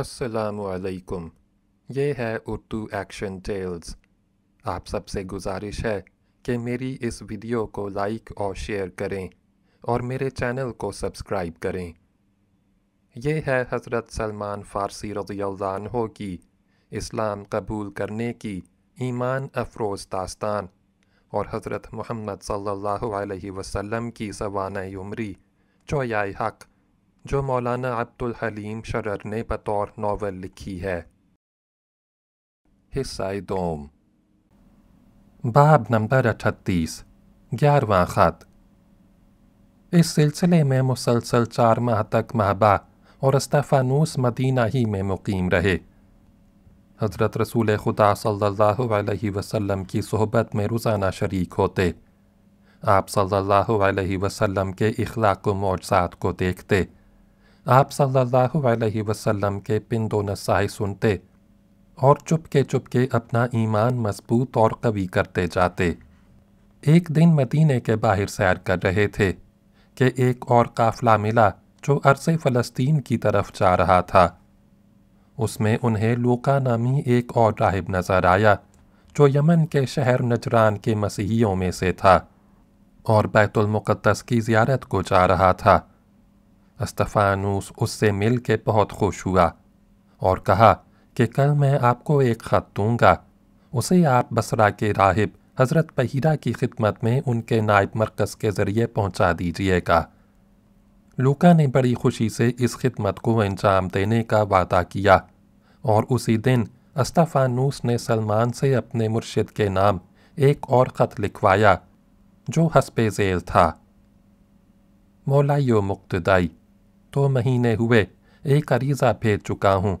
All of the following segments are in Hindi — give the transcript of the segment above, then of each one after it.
असलकुम ये है उर्दू एक्शन टेल्स आप सबसे गुजारिश है कि मेरी इस वीडियो को लाइक और शेयर करें और मेरे चैनल को सब्सक्राइब करें यह है हज़रत सलमान फ़ारसी रजील्दान हो की इस्लाम कबूल करने की ईमान अफरोज़ दास्तान और हज़रत मोहम्मद सल्लल्लाहु अलैहि वसल्लम की सवान उमरी चौयाई हक़ जो मौलाना अब्दुल हलीम शरर ने बतौर नावल लिखी है हिस्सा दोम बाब नंबर अठतीस ग्यारहवा ख़त इस सिलसिले में मुसलसल चार माह तक महबा और अस्तफ़ानूस मदीना ही में मुकीम रहे हज़रत रसूल खुदा सल्लल्लाहु अलैहि वसल्लम की सोहबत में रोज़ाना शरीक होते आप सल्लल्लाहु अलैहि वसल्लम के अखलाक मौजात को देखते आप सल्लल्लाहु अलैहि वसल्लम के पिंदो नसाई सुनते और चुपके चुपके अपना ईमान मजबूत और कवी करते जाते एक दिन मदीने के बाहर सैर कर रहे थे कि एक और काफ़िला मिला जो अरसे फ़लस्तीन की तरफ जा रहा था उसमें उन्हें लोका नामी एक और राहिब नज़र आया जो यमन के शहर नजरान के मसीहियों में से था और मुकद्दस की ज़ियारत को जा रहा था अस्तफ़ानूस उससे मिल के बहुत खुश हुआ और कहा कि कल मैं आपको एक ख़त दूँगा उसे आप बसरा के राहिब हज़रत पहिरा की खिदमत में उनके नायब मरकज़ के ज़रिए पहुँचा दीजिएगा लोका ने बड़ी खुशी से इस खिदमत को अंजाम देने का वादा किया और उसी दिन अस्तफ़ानूस ने सलमान से अपने मुर्शिद के नाम एक और ख़त लिखवाया जो हसब जेल था मौलायो मुक्तदाई दो तो महीने हुए एक अरीज़ा भेज चुका हूँ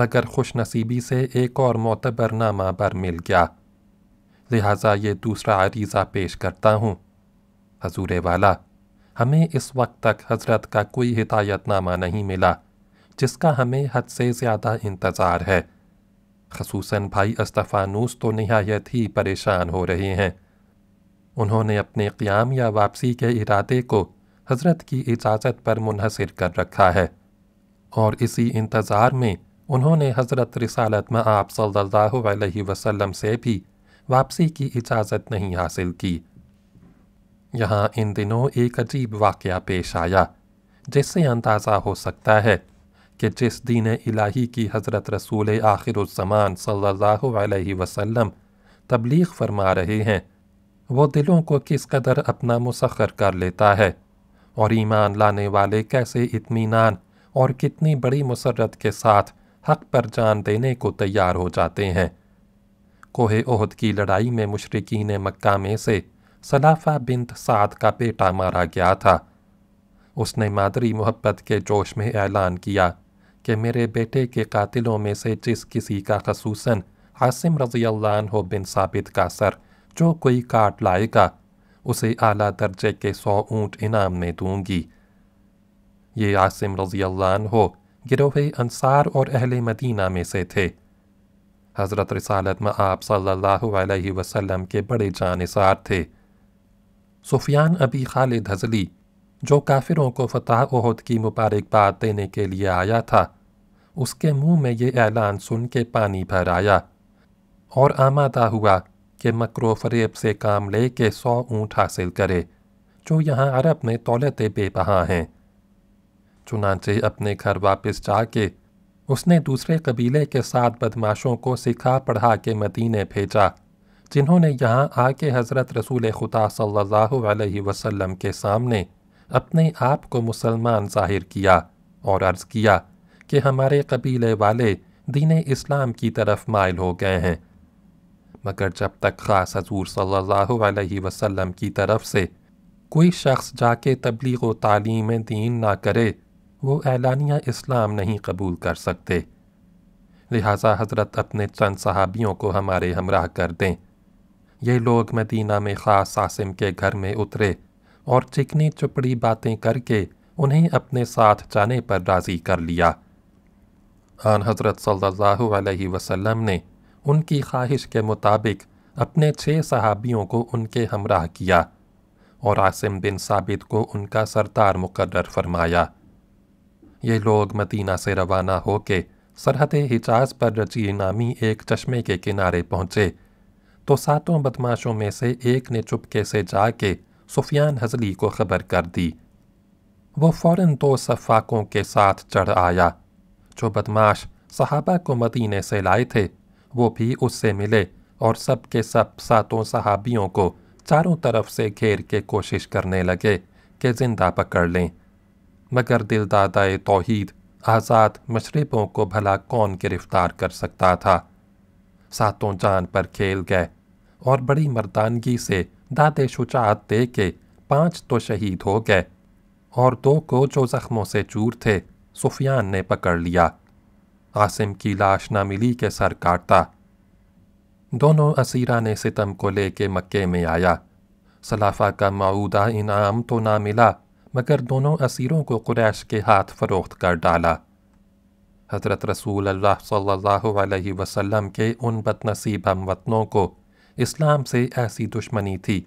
मगर खुशनसीबी से एक और नामा पर मिल गया लिहाजा ये दूसरा अरीज़ा पेश करता हूँ हजूर वाला हमें इस वक्त तक हजरत का कोई हिदायतनामा नहीं मिला जिसका हमें हद से ज़्यादा इंतज़ार है खसूस भाई अस्तफ़ानूस तो नहायत ही परेशान हो रहे हैं उन्होंने अपने क़्याम या वापसी के इरादे को हज़रत की इजाज़त पर मुनहसर कर रखा है और इसी इंतज़ार में उन्होंने हज़रत रसालत में आप सल्लल्लाहु अलैहि वसल्लम से भी वापसी की इजाज़त नहीं हासिल की यहाँ इन दिनों एक अजीब वाक़ पेश आया जिससे अंदाज़ा हो सकता है कि जिस दिन इलाही की हज़रत रसूल आखिरुज़मान सल्लल्लाहु अलैहि वसल्लम तबलीग फरमा रहे हैं वो दिलों को किस कदर अपना मुसखर कर लेता है और ईमान लाने वाले कैसे इत्मीनान और कितनी बड़ी मुसरत के साथ हक पर जान देने को तैयार हो जाते हैं कोहे ओहद की लड़ाई में मुशरकिन मक्का में से सलाफ़ा बिनत साद का बेटा मारा गया था उसने मादरी मोहब्बत के जोश में ऐलान किया कि मेरे बेटे के कातिलों में से जिस किसी का खसूसन आसिम रज़ी अल्लाह बिन साबित का सर जो कोई काट लाएगा उसे आला दर्जे के सौ ऊँट इनाम में दूंगी ये आसिम रज़ी हो गिरोह अनसार और अहल मदीना में से थे हज़रत रसालत में आप सल्लल्लाहु अलैहि वसल्लम के बड़े जानसार थे सुफियान अबी खालिद हजली जो काफिरों को फतह उहद की मुबारकबाद देने के लिए आया था उसके मुंह में ये ऐलान सुन के पानी भर आया और आमादा हुआ कि मकरो फरेब से काम ले के सौ ऊँट हासिल करे जो यहाँ अरब में दौलत बेबहा हैं चुनाचे अपने घर वापस जा के उसने दूसरे कबीले के साथ बदमाशों को सिखा पढ़ा के मदीने भेजा जिन्होंने यहाँ आके हज़रत रसूल खुदा सल्लल्लाहु अलैहि वसल्लम के सामने अपने आप को मुसलमान जाहिर किया और अर्ज़ किया कि हमारे कबीले वाले दीन इस्लाम की तरफ मायल हो गए हैं मगर जब तक ख़ास हजूर सल्लल्लाहु अलैहि वसल्लम की तरफ से कोई शख्स जाके तबलीग व तालीम दीन ना करे वो ऐलानिया इस्लाम नहीं कबूल कर सकते लिहाजा हज़रत अपने चंद सहाबियों को हमारे हमराह कर दें ये लोग मदीना में ख़ास आसिम के घर में उतरे और चिकनी चुपड़ी बातें करके उन्हें अपने साथ जाने पर राज़ी कर लिया आन हज़रत सल्लल्लाहु अलैहि वसल्लम ने उनकी ख्वाहिश के मुताबिक अपने छः सहाबियों को उनके हमराह किया और आसिम बिन साबित को उनका सरदार मुकर्र फरमाया ये लोग मदीना से रवाना होके सरहद हिजाज पर रची नामी एक चश्मे के किनारे पहुँचे तो सातों बदमाशों में से एक ने चुपके से जाके सुफियान हजली को खबर कर दी वो फौरन दो सफाकों के साथ चढ़ आया जो बदमाश सहाबा को मदीने से लाए थे वो भी उससे मिले और सब के सब सातों सहाबियों को चारों तरफ से घेर के कोशिश करने लगे कि ज़िंदा पकड़ लें मगर दिलदादाए तौहीद आज़ाद मशरबों को भला कौन गिरफ़्तार कर सकता था सातों जान पर खेल गए और बड़ी मर्दानगी से दादे शुजात दे के पाँच तो शहीद हो गए और दो को जो ज़ख्मों से चूर थे सुफियान ने पकड़ लिया आसिम की लाश ना मिली के सर काटता दोनों असीरा ने सितम को लेके मक्के में आया सलाफा का मौदा इनाम तो ना मिला मगर दोनों असीरों को कुरैश के हाथ फरोख्त कर डाला हज़रत रसूल अल्लाह सल्लल्लाहु अलैहि वसल्लम के उन बदनसीब हमवतनों को इस्लाम से ऐसी दुश्मनी थी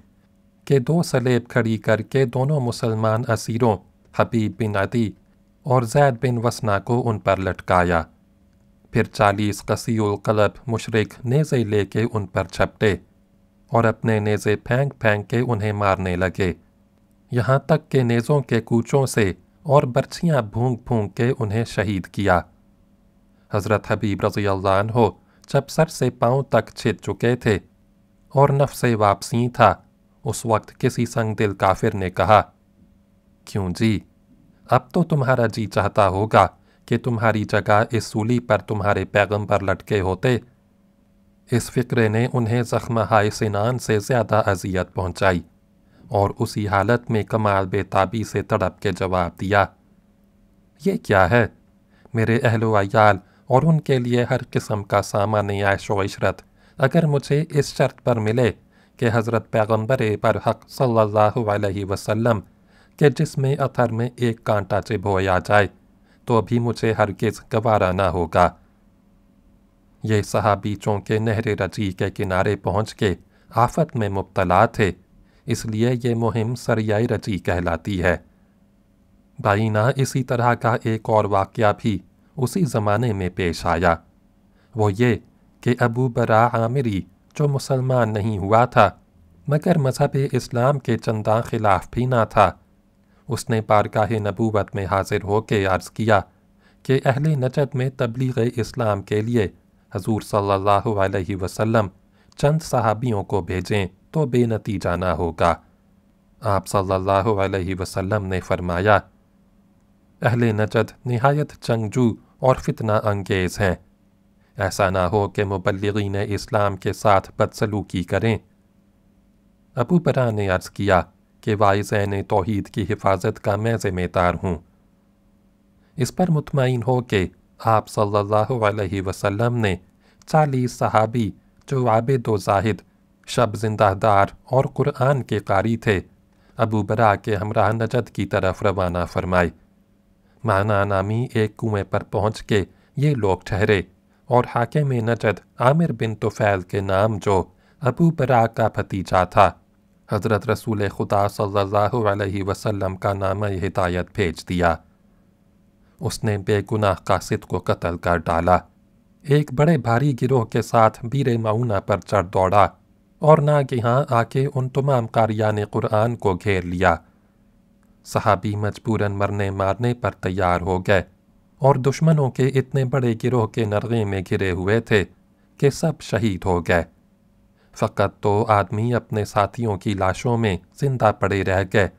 कि दो सलेब खड़ी करके दोनों मुसलमान असीरों हबीब बिन अदी और जैद बिन वसना को उन पर लटकाया फिर चालीस कसीुल कलब मुशरक नेज़े लेके उन पर छपटे और अपने नेज़े फेंक फेंक के उन्हें मारने लगे यहाँ तक के नेज़ों के कूचों से और बर्छियाँ भूंक-भूंक के उन्हें शहीद किया हज़रत हबीब रज़ी हो जब सर से पाँव तक छिद चुके थे और नफ्स से वापसी था उस वक्त किसी संग दिल काफिर ने कहा क्यों जी अब तो तुम्हारा जी चाहता होगा कि तुम्हारी जगह इस सूली पर तुम्हारे पैगंबर लटके होते इस फ़िक्र ने उन्हें ज़ख्म हाय सिनान से ज़्यादा अजियत पहुंचाई और उसी हालत में कमाल बेताबी से तड़प के जवाब दिया ये क्या है मेरे अहल वयाल और उनके लिए हर किस्म का सामान आयश इशरत अगर मुझे इस शर्त पर मिले कि हज़रत पैगम्बर पर हक सल्लल्लाहु अलैहि वसल्लम के जिसमें अथर में एक कांटा चिबोया जाए तो अभी मुझे हरगिज गवारा ना होगा ये सहाबी के नहर रजी के किनारे पहुँच के आफत में मुबतला थे इसलिए ये मुहिम सरियाई रजी कहलाती है बाइना इसी तरह का एक और वाक़ भी उसी ज़माने में पेश आया वो ये कि अबू बरा आमिरी जो मुसलमान नहीं हुआ था मगर मजहब इस्लाम के चंदा खिलाफ भी ना था उसने पारगाह नबूवत में हाजिर होकर अर्ज़ किया कि अहल नजद में तबलीग इस्लाम के लिए हजूर सल्लल्लाहु अलैहि वसल्लम चंद सहाबियों को भेजें तो बेनतीजा ना होगा आप सल्लल्लाहु अलैहि वसल्लम ने फरमाया अहल नजद नहायत चंगजू और फितना अंगेज़ हैं ऐसा ना हो कि मुबलगिन इस्लाम के साथ बदसलूकी करें अबू बरा ने अर्ज़ किया कि वाइजैन तोहद की हिफाजत का मैं ज़िम्मेदार हूँ इस पर मुतमिन हो कि आप सल्लल्लाहु अलैहि वसल्लम ने चालीस सहाबी जो आबिद व जाहिद शब जिंदादार और कुरान के कारी थे अबू बरा के हमरा नजद की तरफ रवाना फरमाए माना नामी एक कुएं पर पहुँच के ये लोग ठहरे और हाके नजद आमिर बिन तुफ़ैल के नाम जो अबू बरा का भतीजा था हज़रत रसूल खुदा सल्लल्लाहु अलैहि का नाम हिदायत भेज दिया उसने बेगुनाह कासिद को कत्ल कर डाला एक बड़े भारी गिरोह के साथ बीर माउना पर चढ़ दौड़ा और ना नागहाँ आके उन तमाम कारियान कुरान को घेर लिया सहाबी मजबूरन मरने मारने पर तैयार हो गए और दुश्मनों के इतने बड़े गिरोह के नरगे में घिरे हुए थे कि सब शहीद हो गए फ़कत तो आदमी अपने साथियों की लाशों में जिंदा पड़े रह गए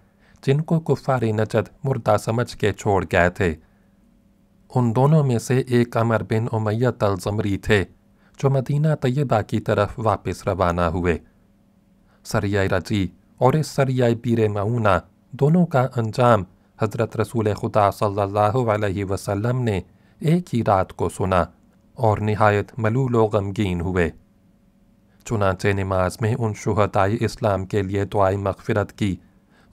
जिनको कुफार नजद मुर्दा समझ के छोड़ गए थे उन दोनों में से एक अमर बिन उमैत अलजमरी थे जो मदीना तयबा की तरफ वापस रवाना हुए सरिया रजी और इस सरिया पीर माऊना दोनों का अंजाम हज़रत रसूल खुदा सल्लल्लाहु अलैहि वसल्लम ने एक ही रात को सुना और नहायत मलूल व गमगीन हुए चुनाचे नमाज में उन शहदाय इस्लाम के लिए दुआई मगफरत की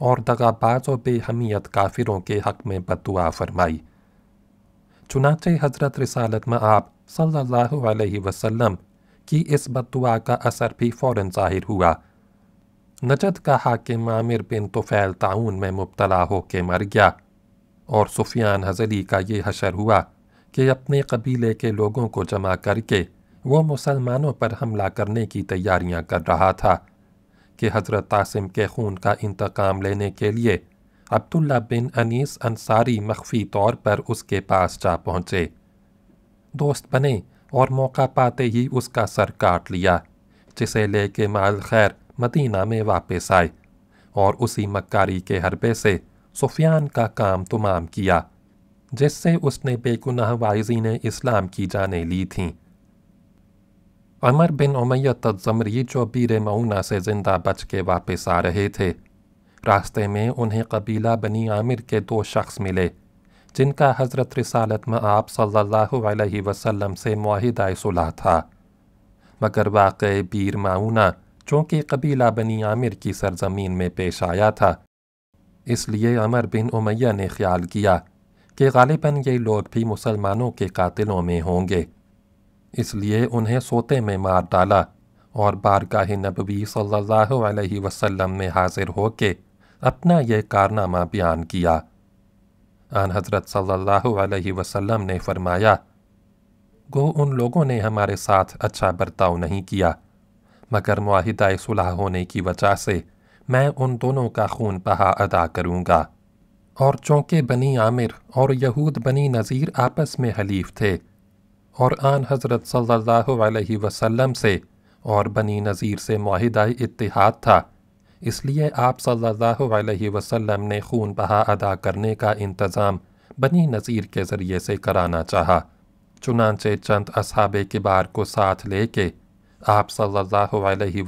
और दगाबाज और बेहमियत काफिरों के हक़ में बदुआ फरमाई चुनाचे हज़रत रसालत में आप सल्लल्लाहु वसलम की इस बदुआ का असर भी फ़ौर ज़ाहिर हुआ नजद कहा कि मामिर बिन तुफ़ैल ताउन में मुबतला होके मर गया और सुफियान हजरी का ये हशर हुआ कि अपने कबीले के लोगों को जमा करके वो मुसलमानों पर हमला करने की तैयारियां कर रहा था कि हज़रत तासिम के खून का इंतकाम लेने के लिए अब्दुल्ला बिन अनीस अंसारी मख्फी तौर पर उसके पास जा पहुँचे दोस्त बने और मौका पाते ही उसका सर काट लिया जिसे लेके माल खैर मदीना में वापस आए और उसी मक्कारी के हरबे से सुफियान का काम तमाम किया जिससे उसने बेगुनाह वाइजी ने इस्लाम की जाने ली थी अमर बिन उमैया तजमरी जो बीर मऊना से ज़िंदा बच के वापस आ रहे थे रास्ते में उन्हें कबीला बनी आमिर के दो शख्स मिले जिनका हज़रत रसालत में आप सल्लल्लाहु अलैहि वसल्लम से माहिदा सुलह था मगर वाक़ बीर माउना चूँकि कबीला बनी आमिर की सरजमीन में पेश आया था इसलिए अमर बिन उमैया ने ख्याल किया कि गालिबा ये लोग भी मुसलमानों के कातिलों में होंगे इसलिए उन्हें सोते में मार डाला और बारगाह नबवी सल्लल्लाहु अलैहि वसल्लम में हाजिर होकर अपना यह कारनामा बयान किया आन हज़रत सल्लल्लाहु अलैहि वसल्लम ने फरमाया गो उन लोगों ने हमारे साथ अच्छा बर्ताव नहीं किया मगर माहिदा सुलह होने की वजह से मैं उन दोनों का खून बहा अदा करूँगा और चौंके बनी आमिर और यहूद बनी नज़ीर आपस में हलीफ थे और आन हज़रत सल्लल्लाहु अलैहि से और बनी नज़ीर से माहिदाई इतिहाद था इसलिए आप सल्लल्लाहु अलैहि ने खून बहा अदा करने का इंतज़ाम बनी नज़ीर के ज़रिए से कराना चाहा चुनाचे चंद असहाब किबार को साथ ले के आप सल्लल्लाहु अलैहि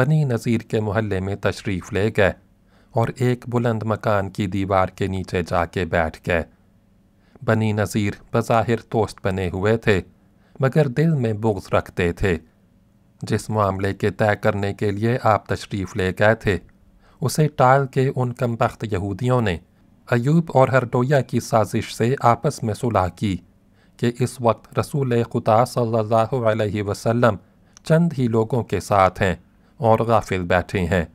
बनी नज़ीर के मोहल्ले में तशरीफ़ ले गए और एक बुलंद मकान की दीवार के नीचे जाके बैठ गए बनी नज़ीर बज़ाहिर दोस्त बने हुए थे मगर दिल में बुग्ज रखते थे जिस मामले के तय करने के लिए आप तशरीफ़ ले गए थे उसे टाल के उन कम वक्त यहूदियों ने अयूब और हरडोया की साजिश से आपस में सुलह की कि इस वक्त रसूल खुदा सल्लल्लाहु अलैहि वसल्लम चंद ही लोगों के साथ हैं और गाफिल बैठे हैं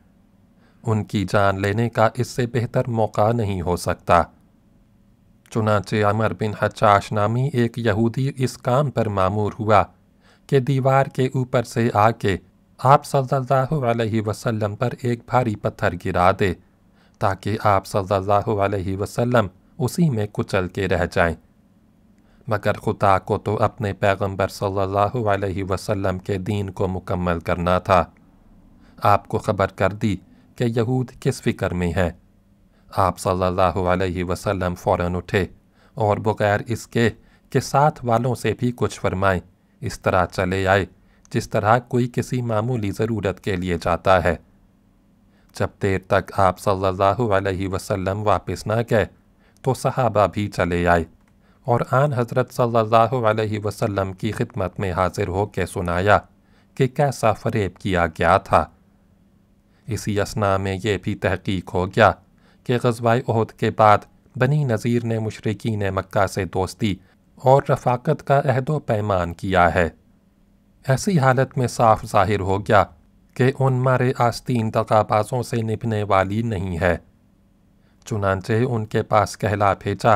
उनकी जान लेने का इससे बेहतर मौका नहीं हो सकता चुनाचे अमर बिन हचाश नामी एक यहूदी इस काम पर मामूर हुआ कि दीवार के ऊपर से आके आप सल्लल्लाहु अलैहि वसल्लम पर एक भारी पत्थर गिरा दे ताकि आप सल्लल्लाहु अलैहि वसल्लम उसी में कुचल के रह जाएं। मगर खुदा को तो अपने पैगंबर सल्लल्लाहु अलैहि वसल्लम के दीन को मुकम्मल करना था आपको खबर कर दी कि यहूद किस फिक्र में है आप सल्लल्लाहु अलैहि वसल्लम फ़ौरन उठे और बग़ैर इसके के साथ वालों से भी कुछ फरमाएं इस तरह चले आए जिस तरह कोई किसी मामूली ज़रूरत के लिए जाता है जब देर तक आप सल्लल्लाहु अलैहि वसल्लम वापस ना गए तो सहाबा भी चले आए और आन हज़रत सल्लल्लाहु अलैहि वसल्लम की खिदमत में हाजिर होकर सुनाया कि कैसा फ़रेब किया गया था इसी असना में यह भी तहकीक हो गया कि गजवाए अहद के बाद बनी नज़ीर ने ने मक्का से दोस्ती और रफाकत का अहदो पैमान किया है ऐसी हालत में साफ जाहिर हो गया कि उन मारे आस्तीन तकाबाजों से निपने वाली नहीं है चुनाचे उनके पास कहला भेजा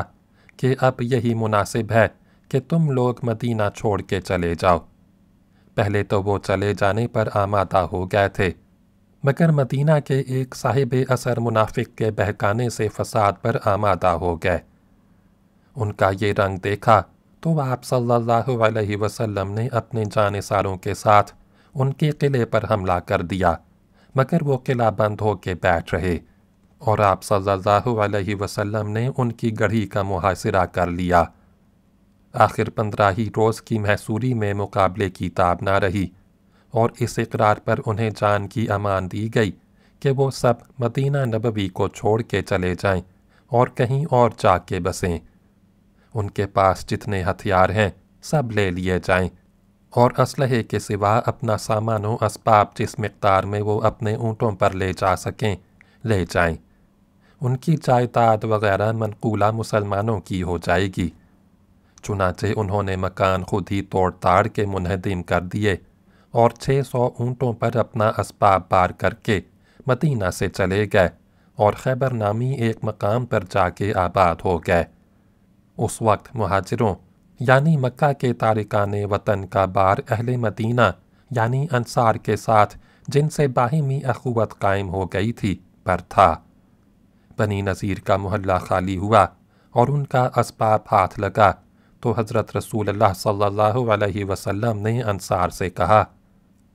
कि अब यही मुनासिब है कि तुम लोग मदीना छोड़ के चले जाओ पहले तो वो चले जाने पर आमादा हो गए थे मगर मदीना के एक साहिब असर मुनाफिक के बहकाने से फसाद पर आमादा हो गए उनका ये रंग देखा तो आप सल्लल्लाहु अलैहि वसल्लम ने अपने जानसारों के साथ उनके किले पर हमला कर दिया मगर वो किला बंद के बैठ रहे और आप सल्लल्लाहु अलैहि वसल्लम ने उनकी गढ़ी का मुहासरा कर लिया आखिर पंद्रह ही रोज़ की महसूरी में मुकाबले की ताब ना रही और इस इकरार पर उन्हें जान की अमान दी गई कि वो सब मदीना नबवी को छोड़ के चले जाएं और कहीं और जाके बसें उनके पास जितने हथियार हैं सब ले लिए जाएं और असलहे के सिवा अपना सामान व इसबाब जिस मकदार में वो अपने ऊँटों पर ले जा सकें ले जाएं उनकी जायदाद वगैरह मनकूला मुसलमानों की हो जाएगी चुनाचे उन्होंने मकान खुद ही तोड़ताड़ के मुनहदिम कर दिए और 600 ऊंटों पर अपना असबाब बार करके मदीना से चले गए और खैबर नामी एक मकाम पर जाके आबाद हो गए उस वक्त महाजरों यानी मक्का के तारकान वतन का बार अहल मदीना यानी अंसार के साथ जिनसे बाहिमी अखुवत कायम हो गई थी पर था बनी नज़ीर का मोहल्ला खाली हुआ और उनका असबाब हाथ लगा तो हज़रत रसूल अल्लाह सल्लल्लाहु अलैहि वसल्लम ने अंसार से कहा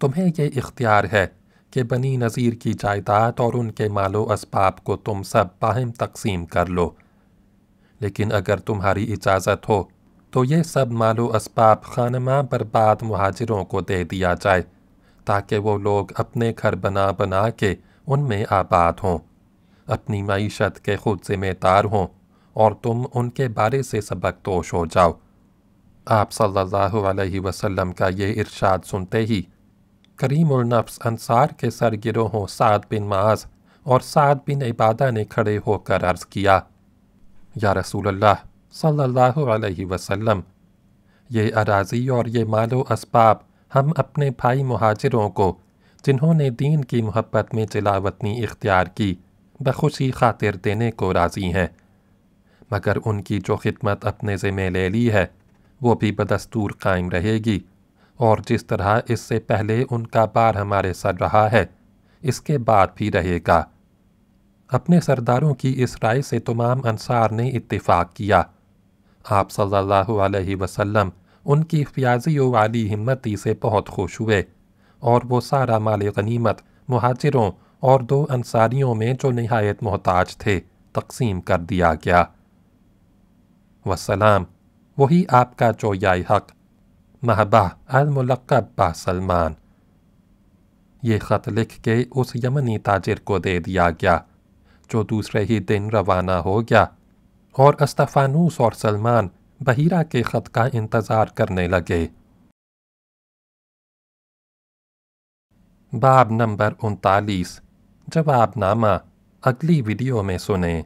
तुम्हें ये इख्तियार है कि बनी नज़ीर की जायदाद और उनके मालो इसबाब को तुम सब बाहम तकसीम कर लो लेकिन अगर तुम्हारी इजाज़त हो तो ये सब मालो इसबाब खानमा बर्बाद महाजरों को दे दिया जाए ताकि वो लोग अपने घर बना बना के उनमें आबाद हों अपनी मीशत के खुद ज़िम्मेदार हों और तुम उनके बारे से सबक तोश हो जाओ आप सल्लल्लाहु अलैहि वसल्लम का ये इरशाद सुनते ही करीम नफ्स अंसार के सरगिरोहों साद बिन माज और साद बिन इबादा ने खड़े होकर अर्ज़ किया या रसूल अल्लाह सल्लल्लाहु अलैहि वसल्लम ये अराजी और ये मालो असबाब हम अपने भाई महाजरों को जिन्होंने दीन की मोहब्बत में जलावतनी इख्तियार की बखुशी खातिर देने को राज़ी हैं मगर उनकी जो खिदमत अपने ज़िम्मे ले ली है वो भी बदस्तूर कायम रहेगी और जिस तरह इससे पहले उनका बार हमारे सर रहा है इसके बाद भी रहेगा अपने सरदारों की इस राय से तमाम अंसार ने इत्तेफाक किया आप सल्लल्लाहु अलैहि वसल्लम उनकी फ्याजी वाली हिम्मती से बहुत खुश हुए और वो सारा माल गनीमत मुहाजिरों और दो अंसारियों में जो नहायत मोहताज थे तकसीम कर दिया गया वसलाम वही आपका चोयाई हक़ महबा अल-मुलक्कब बा सलमान ये ख़त लिख के उस यमनी ताजिर को दे दिया गया जो दूसरे ही दिन रवाना हो गया और अस्तफानूस और सलमान बहीरा के ख़त का इंतज़ार करने लगे बाब नंबर उनतालीस जवाबनामा अगली वीडियो में सुने